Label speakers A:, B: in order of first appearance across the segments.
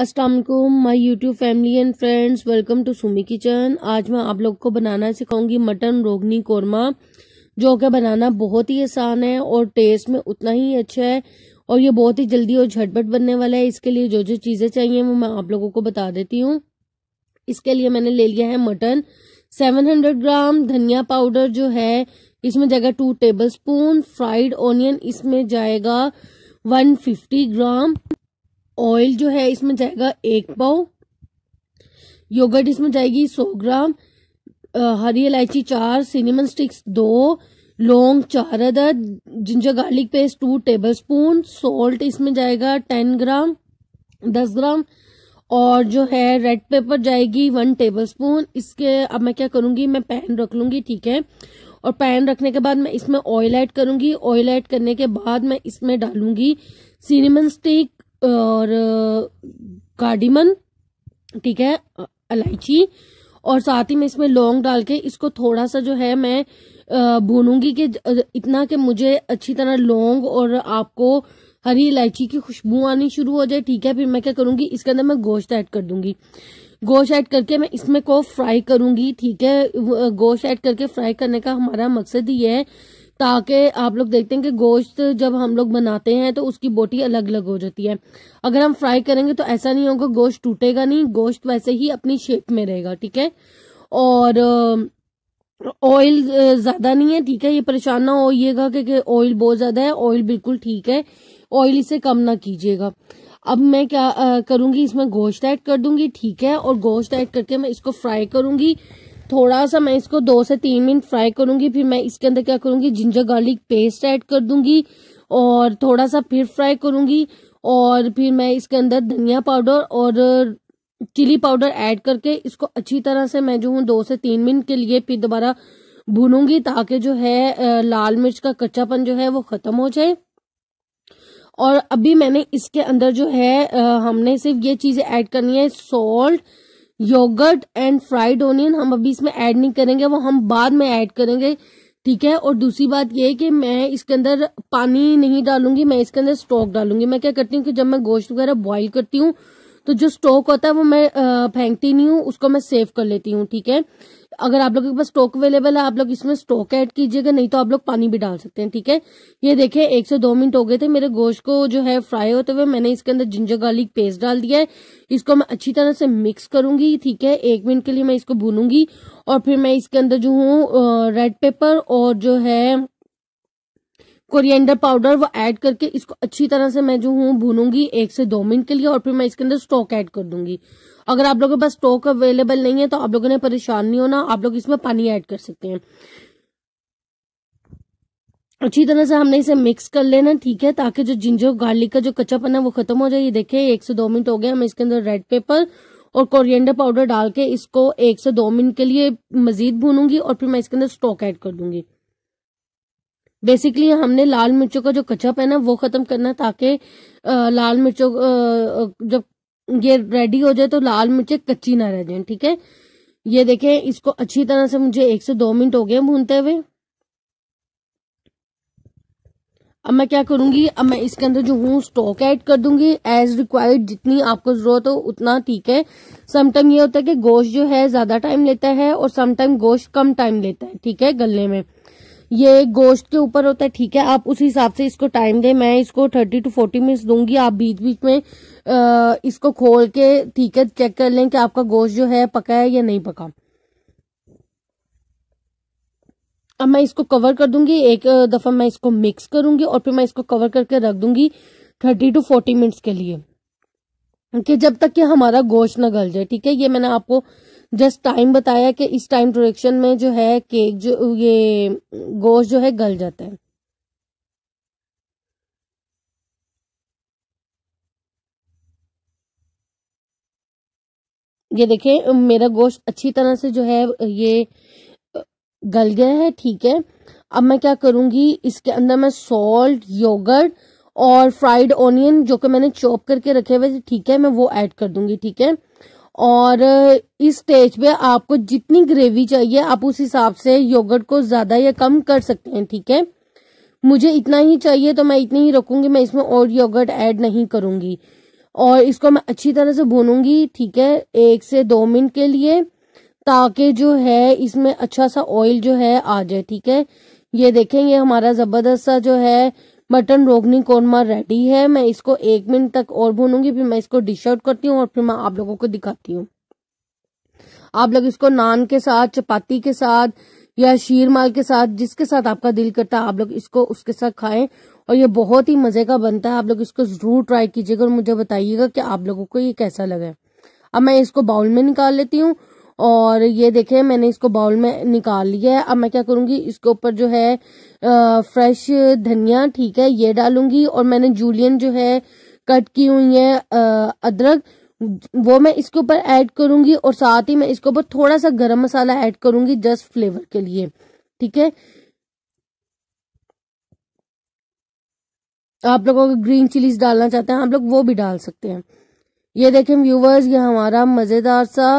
A: Aslam my YouTube family and friends welcome to Sumi kitchen आज मैं आप लोग को बनाना सिखाऊंगी मटन रोगनी कोरमा जो कि बनाना बहुत ही आसान है और टेस्ट में उतना ही अच्छा है और ये बहुत ही जल्दी और झटपट बनने वाला है इसके लिए जो जो चीज़ें चाहिए वो मैं आप लोगों को बता देती हूँ इसके लिए मैंने ले लिया है मटन 700 ग्राम धनिया पाउडर जो है इसमें जाएगा two tablespoon fried onion इसमें जाएगा वन ग्राम ऑयल जो है इसमें जाएगा एक पाव योगर्ट इसमें जाएगी सौ ग्राम हरी इलायची चार सिनेमन स्टिक्स दो लौंग चार अदर ginger garlic paste two tablespoon salt इसमें जाएगा टेन ग्राम दस ग्राम और जो है रेड पेपर जाएगी वन टेबल स्पून इसके अब मैं क्या करूँगी मैं पैन रख लूँगी ठीक है और पैन रखने के बाद मैं इसमें ऑयल ऐड करूँगी ऑयल ऐड करने के बाद मैं इसमें डालूंगी सिनेमन स्टिक और कार्डिमन ठीक है इलायची और साथ ही में इसमें लौंग डाल के इसको थोड़ा सा जो है मैं भूनूंगी कि इतना कि मुझे अच्छी तरह लौंग और आपको हरी इलायची की खुशबू आनी शुरू हो जाए ठीक है फिर मैं क्या करूंगी इसके अंदर मैं गोश्त ऐड कर दूंगी गोश्त ऐड करके मैं इसमें को फ्राई करूंगी ठीक है गोश्त ऐड करके फ्राई करने का हमारा मकसद ये है ताकि आप लोग देखते हैं कि गोश्त जब हम लोग बनाते हैं तो उसकी बोटी अलग अलग हो जाती है अगर हम फ्राई करेंगे तो ऐसा नहीं होगा गोश्त टूटेगा नहीं गोश्त वैसे ही अपनी शेप में रहेगा ठीक है और ऑयल ज़्यादा नहीं है ठीक है ये परेशान ना होइएगा कि ऑयल बहुत ज़्यादा है ऑयल बिल्कुल ठीक है ऑयल इसे कम ना कीजिएगा अब मैं क्या करूंगी इसमें गोश्त ऐड कर दूंगी ठीक है और गोश्त ऐड करके मैं इसको फ्राई करूंगी थोड़ा सा मैं इसको दो से तीन मिनट फ्राई करूंगी फिर मैं इसके अंदर क्या करूंगी जिंजर गार्लिक पेस्ट ऐड कर दूंगी और थोड़ा सा फिर फ्राई करूंगी और फिर मैं इसके अंदर धनिया पाउडर और चिली पाउडर ऐड करके इसको अच्छी तरह से मैं जो हूँ दो से तीन मिनट के लिए फिर दोबारा भूनूंगी ताकि जो है लाल मिर्च का कच्चापन जो है वो खत्म हो जाए और अभी मैंने इसके अंदर जो है हमने सिर्फ ये चीजें ऐड करनी है salt yogurt and fried onion हम अभी इसमें ऐड नहीं करेंगे वो हम बाद में ऐड करेंगे ठीक है और दूसरी बात ये है कि मैं इसके अंदर पानी नहीं डालूंगी मैं इसके अंदर स्टॉक डालूंगी मैं क्या करती हूँ कि जब मैं गोश्त वगैरह बॉईल करती हूँ तो जो स्टॉक होता है वो मैं फेंकती नहीं हूँ उसको मैं सेव कर लेती हूँ ठीक है अगर आप लोगों के पास स्टॉक अवेलेबल है आप लोग इसमें स्टॉक ऐड कीजिएगा नहीं तो आप लोग पानी भी डाल सकते हैं ठीक है ये देखें एक से दो मिनट हो गए थे मेरे गोश्त को जो है फ्राई होते हुए मैंने इसके अंदर जिंजर गार्लिक पेस्ट डाल दिया है इसको मैं अच्छी तरह से मिक्स करूंगी ठीक है एक मिनट के लिए मैं इसको भूनूंगी और फिर मैं इसके अंदर जो हूँ रेड पेपर और जो है कोरिएंडर पाउडर वो ऐड करके इसको अच्छी तरह से मैं जो हूँ भूनूंगी एक से दो मिनट के लिए और फिर मैं इसके अंदर स्टॉक ऐड कर दूंगी अगर आप लोगों के पास स्टॉक अवेलेबल नहीं है तो आप लोगों ने परेशान नहीं होना आप लोग इसमें पानी ऐड कर सकते हैं अच्छी तरह से हमने इसे मिक्स कर लेना ठीक है ताकि जो जिंजर गार्लिक का जो कच्चापन है वो खत्म हो जाए ये देखे एक से दो मिनट हो गया हम इसके अंदर रेड पेपर और कोरिएंडर पाउडर डाल के इसको एक से दो मिनट के लिए मजीद भूनूंगी और फिर मैं इसके अंदर स्टॉक ऐड कर दूंगी बेसिकली हमने लाल मिर्चों का जो कचप है ना वो खत्म करना ताकि लाल मिर्चों जब ये रेडी हो जाए तो लाल मिर्चें कच्ची ना रह जाए ठीक है ये देखें इसको अच्छी तरह से मुझे एक से दो मिनट हो गए भूनते हुए अब मैं क्या करूंगी अब मैं इसके अंदर जो हूँ स्टॉक ऐड कर दूंगी एज रिक्वायर्ड जितनी आपको जरूरत हो उतना ठीक है समटाइम ये होता है कि गोश्त जो है ज्यादा टाइम लेता है और समटाइम गोश्त कम टाइम लेता है ठीक है गलने में ये गोश्त के ऊपर होता है ठीक है आप उस हिसाब से इसको टाइम दें मैं इसको थर्टी टू फोर्टी मिनट्स दूंगी आप बीच बीच में आ, इसको खोल के ठीक है चेक कर लें कि आपका गोश्त जो है पका है या नहीं पका अब मैं इसको कवर कर दूंगी एक दफा मैं इसको मिक्स करूंगी और फिर मैं इसको कवर करके रख दूंगी थर्टी टू फोर्टी मिनट्स के लिए कि जब तक कि हमारा गोश्त ना गल जाए ठीक है ये मैंने आपको जस्ट टाइम बताया कि इस टाइम डोरेक्शन में जो है केक जो ये गोश्त जो है गल जाता है ये देखें मेरा गोश्त अच्छी तरह से जो है ये गल गया है ठीक है अब मैं क्या करूंगी इसके अंदर मैं सॉल्ट योगर्ट और फ्राइड ऑनियन जो कि मैंने चॉप करके रखे हुए ठीक है मैं वो ऐड कर दूंगी ठीक है और uh, इस स्टेज पे आपको जितनी ग्रेवी चाहिए आप उस हिसाब से योगर्ट को ज्यादा या कम कर सकते हैं ठीक है मुझे इतना ही चाहिए तो मैं इतनी ही रखूंगी मैं इसमें और योगर्ट ऐड नहीं करूंगी और इसको मैं अच्छी तरह से भूनूंगी ठीक है एक से दो मिनट के लिए ताकि जो है इसमें अच्छा सा ऑयल जो है आ जाए ठीक है ये देखें ये हमारा जबरदस्त सा जो है मटन रोगनी कौरमा रेडी है मैं इसको एक मिनट तक और भूनूंगी फिर मैं इसको डिश आउट करती हूँ और फिर मैं आप लोगों को दिखाती हूँ आप लोग इसको नान के साथ चपाती के साथ या शीर माल के साथ जिसके साथ आपका दिल करता है आप लोग इसको उसके साथ खाएं और ये बहुत ही मजे का बनता है आप लोग इसको जरूर ट्राई कीजिएगा और मुझे बताइएगा कि आप लोगों को ये कैसा लगा अब मैं इसको बाउल में निकाल लेती हूँ और ये देखें मैंने इसको बाउल में निकाल लिया है अब मैं क्या करूंगी इसके ऊपर जो है आ, फ्रेश धनिया ठीक है ये डालूंगी और मैंने जूलियन जो है कट की हुई है आ, अदरक वो मैं इसके ऊपर ऐड करूंगी और साथ ही मैं इसके ऊपर थोड़ा सा गरम मसाला ऐड करूंगी जस्ट फ्लेवर के लिए ठीक है आप लोग अगर ग्रीन चिलीज डालना चाहते हैं आप लोग वो भी डाल सकते हैं ये देखें व्यूवर्स ये हमारा मज़ेदार सा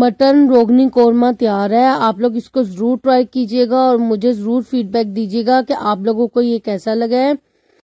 A: मटन रोगनी कोरमा तैयार है आप लोग इसको ज़रूर ट्राई कीजिएगा और मुझे ज़रूर फीडबैक दीजिएगा कि आप लोगों को ये कैसा लगा है